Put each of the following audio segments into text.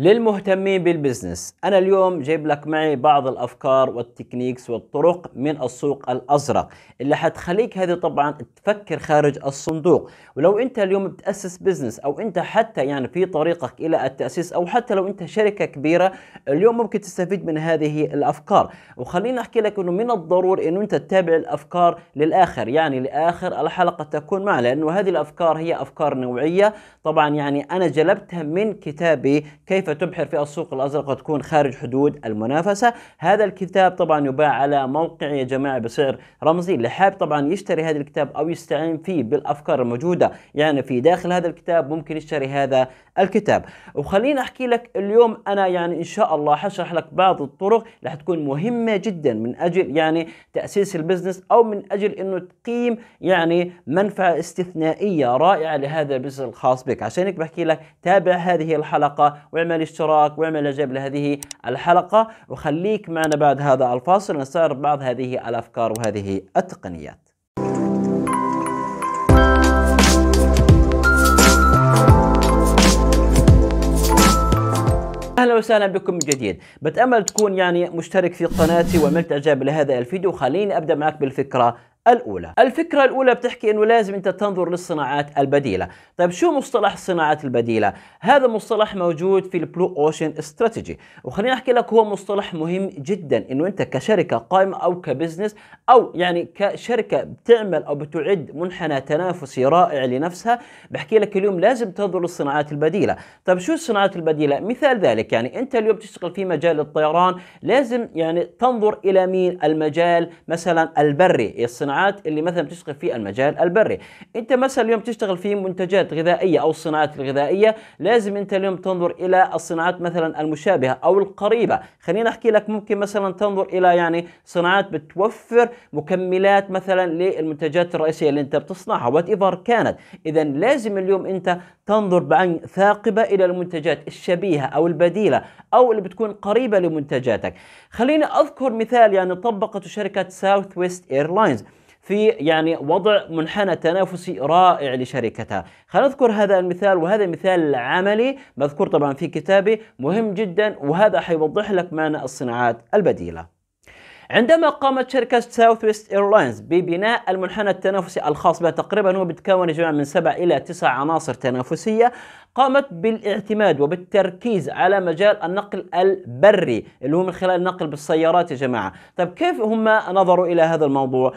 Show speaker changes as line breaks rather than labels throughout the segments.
للمهتمين بالبزنس أنا اليوم جايب لك معي بعض الأفكار والتكنيكس والطرق من السوق الأزرق اللي حتخليك هذه طبعا تفكر خارج الصندوق ولو أنت اليوم بتأسس بزنس أو أنت حتى يعني في طريقك إلى التأسيس أو حتى لو أنت شركة كبيرة اليوم ممكن تستفيد من هذه الأفكار وخليني أحكي لك أنه من الضروري أنه أنت تتابع الأفكار للآخر يعني لآخر الحلقة تكون معنا لأنه هذه الأفكار هي أفكار نوعية طبعا يعني أنا جلبتها من كتابي كيف تبحر في السوق الازرق وتكون خارج حدود المنافسه هذا الكتاب طبعا يباع على موقعي يا جماعه بسعر رمزي اللي حاب طبعا يشتري هذا الكتاب او يستعين فيه بالافكار الموجوده يعني في داخل هذا الكتاب ممكن يشتري هذا الكتاب وخليني احكي لك اليوم انا يعني ان شاء الله حشرح لك بعض الطرق اللي حتكون مهمه جدا من اجل يعني تاسيس البزنس او من اجل انه تقيم يعني منفعه استثنائيه رائعه لهذا البزنس الخاص بك عشان هيك بحكي لك تابع هذه الحلقه واعمل اشتراك واعمل اعجاب لهذه الحلقة وخليك معنا بعد هذا الفاصل نستعرض بعض هذه الأفكار وهذه التقنيات اهلا وسهلا بكم من جديد بتامل تكون يعني مشترك في قناتي وعملت اعجاب لهذا الفيديو خليني ابدا معك بالفكره الأولى الفكرة الأولى بتحكي أنه لازم أنت تنظر للصناعات البديلة طيب شو مصطلح الصناعات البديلة؟ هذا مصطلح موجود في البلو أوشن استراتيجي وخليني أحكي لك هو مصطلح مهم جدا أنه أنت كشركة قائمة أو كبزنس أو يعني كشركة بتعمل أو بتعد منحنى تنافسي رائع لنفسها بحكي لك اليوم لازم تنظر للصناعات البديلة طيب شو الصناعات البديلة؟ مثال ذلك يعني أنت اليوم تشتغل في مجال الطيران لازم يعني تنظر إلى مين المجال مثلا البري الصناعات الصناعات اللي مثلا بتشتغل في المجال البري انت مثلا اليوم تشتغل في منتجات غذائيه او الصناعات الغذائيه لازم انت اليوم تنظر الى الصناعات مثلا المشابهه او القريبه خليني احكي لك ممكن مثلا تنظر الى يعني صناعات بتوفر مكملات مثلا للمنتجات الرئيسيه اللي انت بتصنعها وات ايفر كانت اذا لازم اليوم انت تنظر بعين ثاقبه الى المنتجات الشبيهه او البديله او اللي بتكون قريبه لمنتجاتك خليني اذكر مثال يعني طبقته شركه ساوث ويست ايرلاينز في يعني وضع منحنى تنافسي رائع لشركتها خلينا نذكر هذا المثال وهذا مثال عملي مذكور طبعا في كتابي مهم جدا وهذا حيوضح لك معنى الصناعات البديله عندما قامت شركة ساوث ويست ايرلاينز ببناء المنحنى التنافسي الخاص بها تقريبا هو بيتكون جماعة من سبع إلى تسع عناصر تنافسية قامت بالاعتماد وبالتركيز على مجال النقل البري اللي هو من خلال النقل بالسيارات يا جماعة طيب كيف هم نظروا إلى هذا الموضوع؟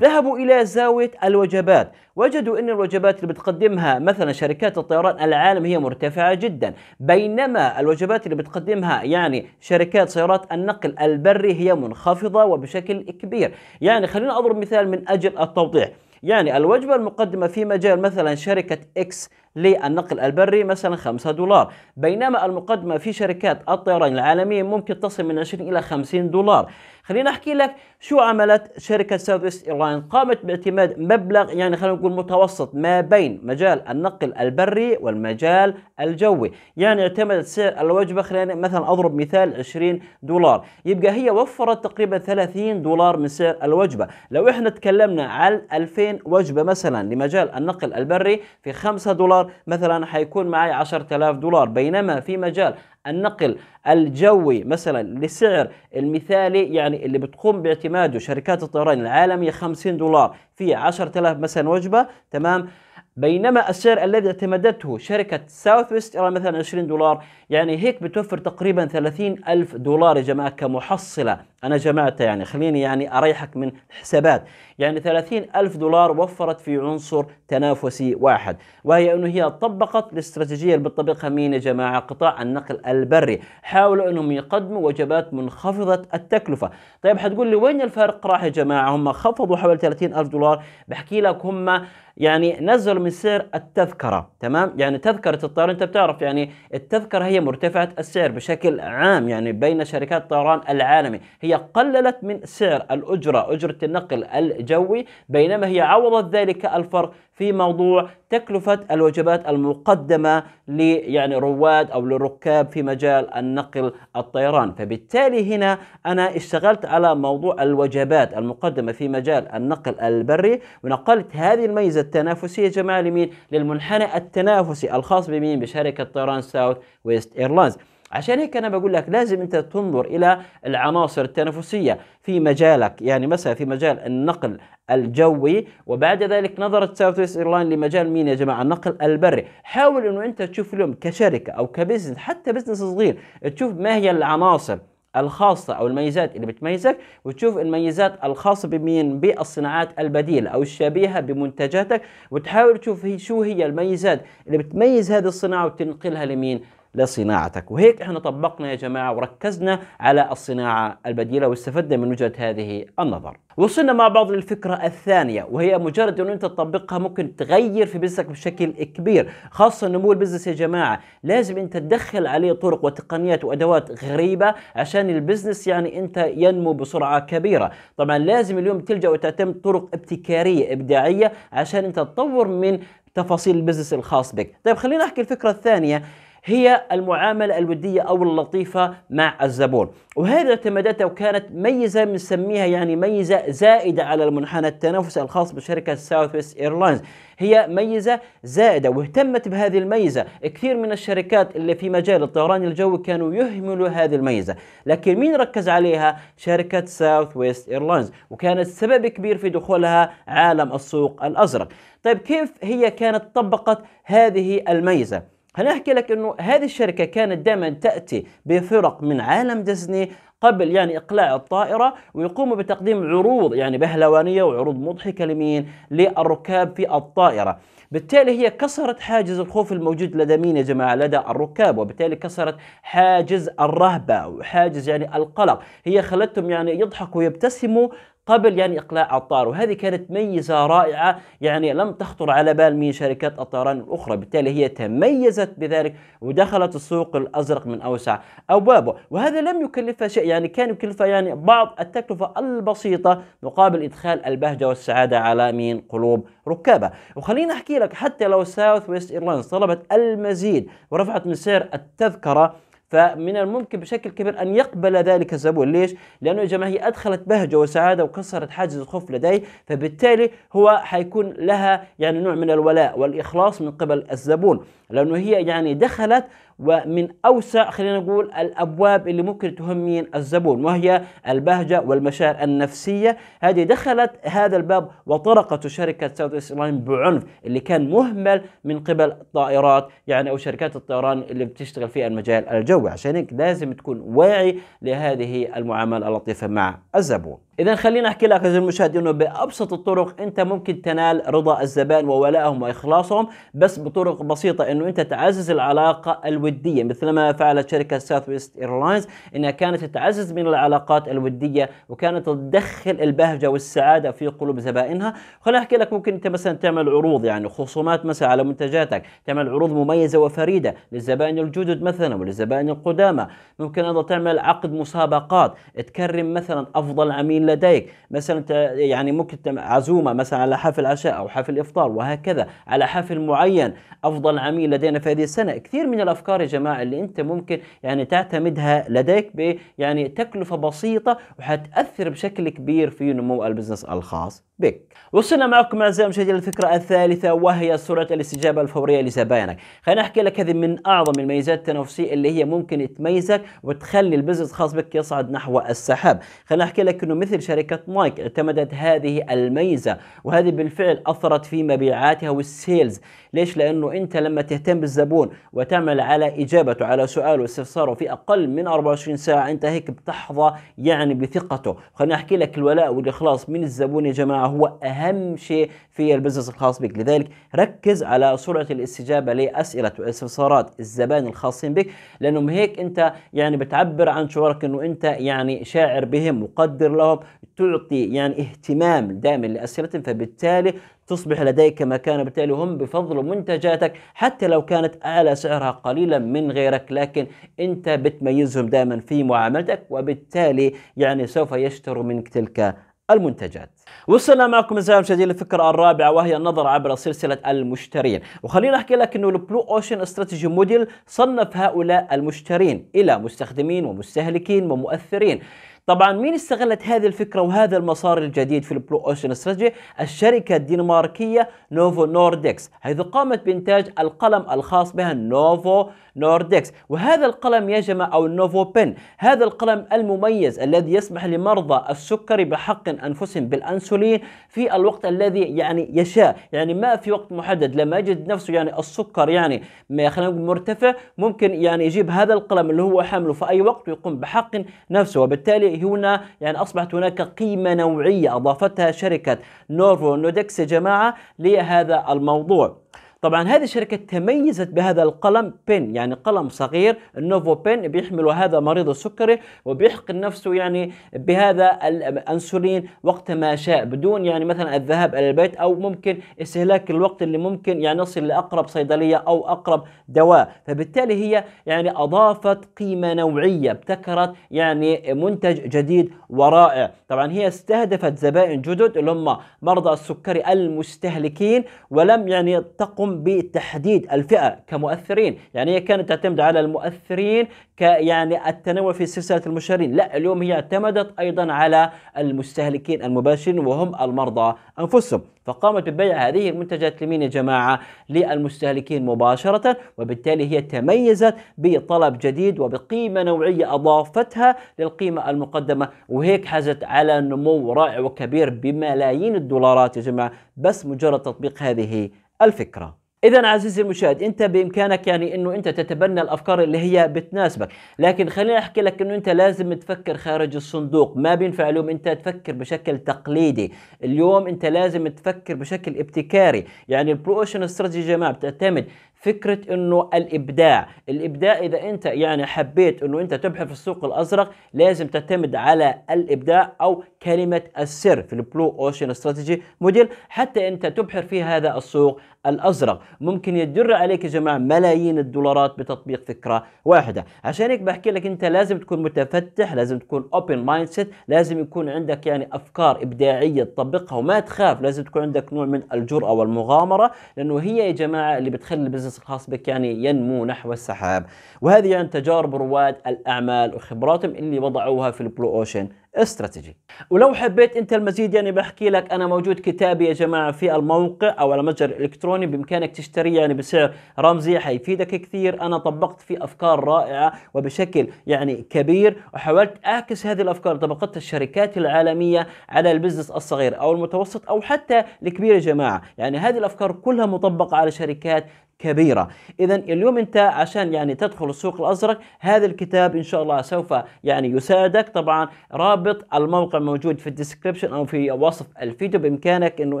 ذهبوا إلى زاوية الوجبات وجدوا أن الوجبات اللي بتقدمها مثلا شركات الطيران العالم هي مرتفعة جدا بينما الوجبات اللي بتقدمها يعني شركات سيارات النقل البري هي منخفضة وبشكل كبير يعني خلينا أضرب مثال من أجل التوضيح يعني الوجبة المقدمة في مجال مثلا شركة إكس للنقل البري مثلا 5 دولار بينما المقدمة في شركات الطيران العالمية ممكن تصل من 20 إلى 50 دولار خليني أحكي لك شو عملت شركة ساوث إيرلاين قامت باعتماد مبلغ يعني خلينا نقول متوسط ما بين مجال النقل البري والمجال الجوي يعني اعتمدت سعر الوجبة خلينا مثلا أضرب مثال 20 دولار يبقى هي وفرت تقريبا 30 دولار من سعر الوجبة لو احنا تكلمنا على 2000 وجبة مثلا لمجال النقل البري في 5 دولار دولار مثلا حيكون معي 10000 دولار بينما في مجال النقل الجوي مثلا لسعر المثالي يعني اللي بتقوم باعتماده شركات الطيران العالمية 50 دولار في 10000 مثلا وجبة تمام بينما السعر الذي اعتمدته شركة ساوث ويست إيران مثلا 20 دولار يعني هيك بتوفر تقريبا 30 ألف دولار يا جماعة كمحصلة أنا جمعتها يعني خليني يعني أريحك من حسابات يعني 30 ألف دولار وفرت في عنصر تنافسي واحد وهي أنه هي طبقت الاستراتيجية اللي بتطبقها مين يا جماعة قطاع النقل البري حاولوا أنهم يقدموا وجبات منخفضة التكلفة طيب حتقول لي وين الفرق راح يا جماعة هم خفضوا حوالي 30 ألف دولار بحكي لك هم يعني نزل من سعر التذكرة تمام يعني تذكرة الطيران أنت بتعرف يعني التذكرة هي مرتفعة السعر بشكل عام يعني بين شركات الطيران العالمي هي قللت من سعر الأجرة أجرة النقل الجوي بينما هي عوضت ذلك الفرق في موضوع تكلفة الوجبات المقدمة ل يعني رواد أو للركاب في مجال النقل الطيران فبالتالي هنا أنا اشتغلت على موضوع الوجبات المقدمة في مجال النقل البري ونقلت هذه الميزة التنافسية جماعة لمين؟ للمنحنى التنافسي الخاص بمين؟ بشركة طيران ساوث ويست ايرلاينز عشان هيك انا بقول لك لازم انت تنظر الى العناصر التنافسيه في مجالك يعني مثلا في مجال النقل الجوي وبعد ذلك نظرت ساوث ويست ايرلاين لمجال مين يا جماعه النقل البري حاول انه انت تشوف اليوم كشركه او كبزنس حتى بزنس صغير تشوف ما هي العناصر الخاصة أو الميزات اللي بتميزك وتشوف الميزات الخاصة بمين بالصناعات البديلة أو الشبيهة بمنتجاتك وتحاول تشوف هي شو هي الميزات اللي بتميز هذه الصناعة وتنقلها لمين لصناعتك وهيك احنا طبقنا يا جماعة وركزنا على الصناعة البديلة واستفدنا من وجهة هذه النظر وصلنا مع بعض للفكرة الثانية وهي مجرد أن أنت تطبقها ممكن تغير في بزنسك بشكل كبير خاصة نمو البزنس يا جماعة لازم أنت تدخل عليه طرق وتقنيات وأدوات غريبة عشان البزنس يعني أنت ينمو بسرعة كبيرة طبعا لازم اليوم تلجأ وتعتمد طرق ابتكارية إبداعية عشان أنت تطور من تفاصيل البزنس الخاص بك طيب خلينا أحكي الفكرة الثانية هي المعاملة الودية أو اللطيفة مع الزبون وهذه اعتمدتها وكانت ميزة بنسميها يعني ميزة زائدة على المنحنى التنافسي الخاص بشركة ساوث ايرلاينز هي ميزة زائدة واهتمت بهذه الميزة كثير من الشركات اللي في مجال الطيران الجوي كانوا يهملوا هذه الميزة لكن مين ركز عليها شركة ساوث ويست ايرلاينز وكانت سبب كبير في دخولها عالم السوق الأزرق طيب كيف هي كانت طبقت هذه الميزة هنحكي أحكي لك أنه هذه الشركة كانت دائما تأتي بفرق من عالم ديزني قبل يعني إقلاع الطائرة ويقوموا بتقديم عروض يعني بهلوانية وعروض مضحكة لمين للركاب في الطائرة بالتالي هي كسرت حاجز الخوف الموجود لدى مين يا جماعة لدى الركاب وبالتالي كسرت حاجز الرهبة وحاجز يعني القلق هي خلتهم يعني يضحكوا ويبتسموا قبل يعني إقلاع الطار وهذه كانت ميزة رائعة يعني لم تخطر على بال من شركات الطيران الأخرى بالتالي هي تميزت بذلك ودخلت السوق الأزرق من أوسع أبوابه وهذا لم يكلفها شيء يعني كان يكلفها يعني بعض التكلفة البسيطة مقابل إدخال البهجة والسعادة على مين قلوب ركابها وخليني أحكي لك حتى لو ساوث ويست إيرلاينز طلبت المزيد ورفعت من سعر التذكرة فمن الممكن بشكل كبير أن يقبل ذلك الزبون ليش؟ لأنه يا جماعة هي أدخلت بهجة وسعادة وكسرت حاجز الخوف لديه فبالتالي هو حيكون لها يعني نوع من الولاء والإخلاص من قبل الزبون لأنه هي يعني دخلت ومن أوسع خلينا نقول الأبواب اللي ممكن تهم مين الزبون وهي البهجة والمشاعر النفسية هذه دخلت هذا الباب وطرقته شركة ساوث ايست لاين بعنف اللي كان مهمل من قبل الطائرات يعني أو شركات الطيران اللي بتشتغل في المجال الجوي عشان هيك لازم تكون واعي لهذه المعاملة اللطيفة مع الزبون اذا خليني احكي لك اعزائي المشاهد انه بابسط الطرق انت ممكن تنال رضا الزبائن وولائهم واخلاصهم بس بطرق بسيطه انه انت تعزز العلاقه الوديه مثل ما فعلت شركه ساوث ويست ايرلاينز انها كانت تعزز من العلاقات الوديه وكانت تدخل البهجه والسعاده في قلوب زبائنها خليني احكي لك ممكن انت مثلا تعمل عروض يعني خصومات مثلا على منتجاتك تعمل عروض مميزه وفريده للزبائن الجدد مثلا وللزبائن القدامى ممكن ايضا تعمل عقد مسابقات تكرم مثلا افضل عميل لديك مثلا يعني ممكن عزومة مثلا على حفل عشاء أو حفل إفطار وهكذا على حفل معين أفضل عميل لدينا في هذه السنة كثير من الأفكار يا جماعة اللي أنت ممكن يعني تعتمدها لديك ب يعني تكلفة بسيطة وحتأثر بشكل كبير في نمو البزنس الخاص بك وصلنا معكم أعزائي المشاهدين للفكرة الثالثة وهي سرعة الاستجابة الفورية لزباينك خلينا أحكي لك هذه من أعظم الميزات التنافسية اللي هي ممكن تميزك وتخلي البزنس الخاص بك يصعد نحو السحاب خلينا أحكي لك أنه مثل شركة مايك اعتمدت هذه الميزة وهذه بالفعل أثرت في مبيعاتها والسيلز ليش؟ لأنه أنت لما تهتم بالزبون وتعمل على إجابته على سؤاله واستفساره في أقل من 24 ساعة أنت هيك بتحظى يعني بثقته خلينا أحكي لك الولاء والإخلاص من الزبون يا جماعة هو أهم شيء في البزنس الخاص بك لذلك ركز على سرعة الاستجابة لأسئلة واستفسارات الزبائن الخاصين بك لأنهم هيك أنت يعني بتعبر عن شعورك أنه أنت يعني شاعر بهم مقدر لهم تعطي يعني اهتمام دائما لأسئلتهم فبالتالي تصبح لديك مكانة بالتالي هم بفضل منتجاتك حتى لو كانت أعلى سعرها قليلا من غيرك لكن أنت بتميزهم دائما في معاملتك وبالتالي يعني سوف يشتروا منك تلك المنتجات وصلنا معكم أعزائي المشاهدين للفكرة الرابعة وهي النظر عبر سلسلة المشترين وخلينا أحكي لك أنه البلو أوشن استراتيجي موديل صنف هؤلاء المشترين إلى مستخدمين ومستهلكين ومؤثرين طبعا مين استغلت هذه الفكره وهذا المسار الجديد في البلو اوشن استراتيجي الشركه الدنماركيه نوفو نوردكس حيث قامت بانتاج القلم الخاص بها نوفو نوردكس وهذا القلم يا جماعة أو النوفو بن هذا القلم المميز الذي يسمح لمرضى السكري بحق أنفسهم بالأنسولين في الوقت الذي يعني يشاء يعني ما في وقت محدد لما يجد نفسه يعني السكر يعني ما خلينا نقول مرتفع ممكن يعني يجيب هذا القلم اللي هو حامله في أي وقت ويقوم بحق نفسه وبالتالي هنا يعني أصبحت هناك قيمة نوعية أضافتها شركة نوفو نودكس يا جماعة لهذا الموضوع طبعا هذه الشركة تميزت بهذا القلم بن يعني قلم صغير النوفو بن بيحمله هذا مريض السكري وبيحقن نفسه يعني بهذا الأنسولين وقت ما شاء بدون يعني مثلا الذهاب إلى البيت أو ممكن استهلاك الوقت اللي ممكن يعني يصل لأقرب صيدلية أو أقرب دواء فبالتالي هي يعني أضافت قيمة نوعية ابتكرت يعني منتج جديد ورائع طبعا هي استهدفت زبائن جدد اللي هم مرضى السكري المستهلكين ولم يعني تقم بتحديد الفئه كمؤثرين يعني هي كانت تعتمد على المؤثرين كيعني التنوع في سلسله المشترين لا اليوم هي اعتمدت ايضا على المستهلكين المباشرين وهم المرضى انفسهم فقامت ببيع هذه المنتجات لمين يا جماعه للمستهلكين مباشره وبالتالي هي تميزت بطلب جديد وبقيمه نوعيه اضافتها للقيمه المقدمه وهيك حازت على نمو رائع وكبير بملايين الدولارات يا جماعه بس مجرد تطبيق هذه الفكره اذا عزيزي المشاهد انت بامكانك يعني انه انت تتبنى الافكار اللي هي بتناسبك لكن خليني احكي لك انه انت لازم تفكر خارج الصندوق ما بينفع اليوم انت تفكر بشكل تقليدي اليوم انت لازم تفكر بشكل ابتكاري يعني البروشن استراتيجي يا جماعه بتعتمد فكره انه الابداع الابداع اذا انت يعني حبيت انه انت تبحث في السوق الازرق لازم تعتمد على الابداع او كلمه السر في البلو اوشن استراتيجي موديل حتى انت تبحر في هذا السوق الازرق ممكن يدر عليك يا جماعه ملايين الدولارات بتطبيق فكره واحده عشان هيك بحكي لك انت لازم تكون متفتح لازم تكون اوبن مايند سيت لازم يكون عندك يعني افكار ابداعيه تطبقها وما تخاف لازم تكون عندك نوع من الجرأه والمغامره لانه هي يا جماعه اللي بتخلي البزنس البزنس الخاص بك يعني ينمو نحو السحاب وهذه يعني تجارب رواد الأعمال وخبراتهم اللي وضعوها في البلو أوشن استراتيجي ولو حبيت انت المزيد يعني بحكي لك انا موجود كتابي يا جماعه في الموقع او على المتجر الالكتروني بامكانك تشتريه يعني بسعر رمزي حيفيدك كثير انا طبقت فيه افكار رائعه وبشكل يعني كبير وحاولت اعكس هذه الافكار طبقتها الشركات العالميه على البزنس الصغير او المتوسط او حتى الكبير يا جماعه يعني هذه الافكار كلها مطبقه على شركات كبيرة إذا اليوم أنت عشان يعني تدخل السوق الأزرق هذا الكتاب إن شاء الله سوف يعني يساعدك طبعا رابط الموقع موجود في الديسكريبشن أو في وصف الفيديو بإمكانك أنه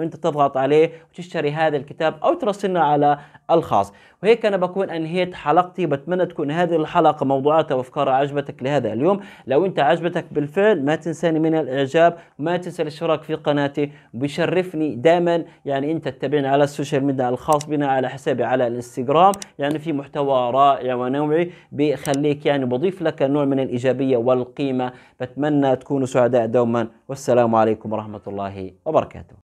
أنت تضغط عليه وتشتري هذا الكتاب أو ترسلنا على الخاص وهيك أنا بكون أنهيت حلقتي بتمنى تكون هذه الحلقة موضوعاتها وأفكارها عجبتك لهذا اليوم لو أنت عجبتك بالفعل ما تنساني من الإعجاب وما تنسى الاشتراك في قناتي وبيشرفني دائما يعني أنت تتابعني على السوشيال ميديا الخاص بنا على حسابي على على الانستغرام يعني في محتوى رائع ونوعي بيخليك يعني بضيف لك نوع من الإيجابية والقيمة بتمنى تكونوا سعداء دوما والسلام عليكم ورحمة الله وبركاته